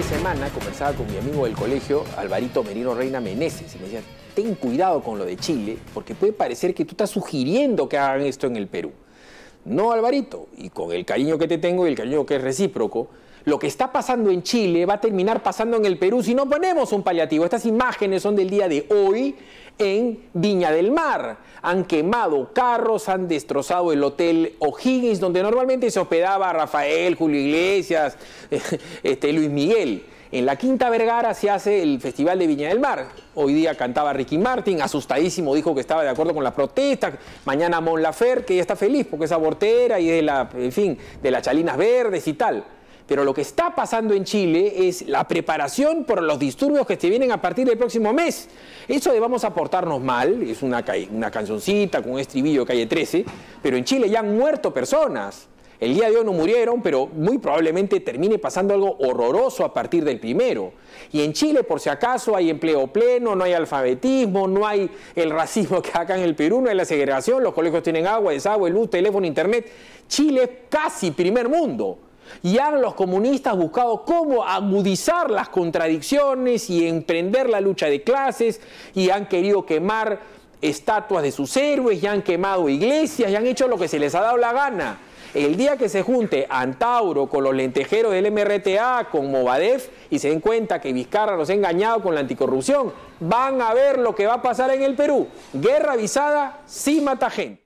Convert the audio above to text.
semana conversaba con mi amigo del colegio, Alvarito Merino Reina Meneses, y me decía, ten cuidado con lo de Chile, porque puede parecer que tú estás sugiriendo que hagan esto en el Perú. No, Alvarito, y con el cariño que te tengo y el cariño que es recíproco, lo que está pasando en Chile va a terminar pasando en el Perú si no ponemos un paliativo. Estas imágenes son del día de hoy en Viña del Mar. Han quemado carros, han destrozado el hotel O'Higgins, donde normalmente se hospedaba Rafael, Julio Iglesias, este, Luis Miguel. En la Quinta Vergara se hace el Festival de Viña del Mar. Hoy día cantaba Ricky Martin, asustadísimo, dijo que estaba de acuerdo con la protesta, Mañana Mon Lafer, que ya está feliz porque es abortera y de la, en fin, de las chalinas verdes y tal. Pero lo que está pasando en Chile es la preparación por los disturbios que se vienen a partir del próximo mes. Eso de vamos a portarnos mal, es una, una cancioncita con un estribillo calle 13, pero en Chile ya han muerto personas. El día de hoy no murieron, pero muy probablemente termine pasando algo horroroso a partir del primero. Y en Chile, por si acaso, hay empleo pleno, no hay alfabetismo, no hay el racismo que acá en el Perú, no hay la segregación, los colegios tienen agua, desagüe, luz, teléfono, internet. Chile es casi primer mundo y han los comunistas buscado cómo agudizar las contradicciones y emprender la lucha de clases y han querido quemar estatuas de sus héroes y han quemado iglesias y han hecho lo que se les ha dado la gana. El día que se junte Antauro con los lentejeros del MRTA, con Movadef, y se den cuenta que Vizcarra los ha engañado con la anticorrupción, van a ver lo que va a pasar en el Perú. Guerra avisada sí mata gente.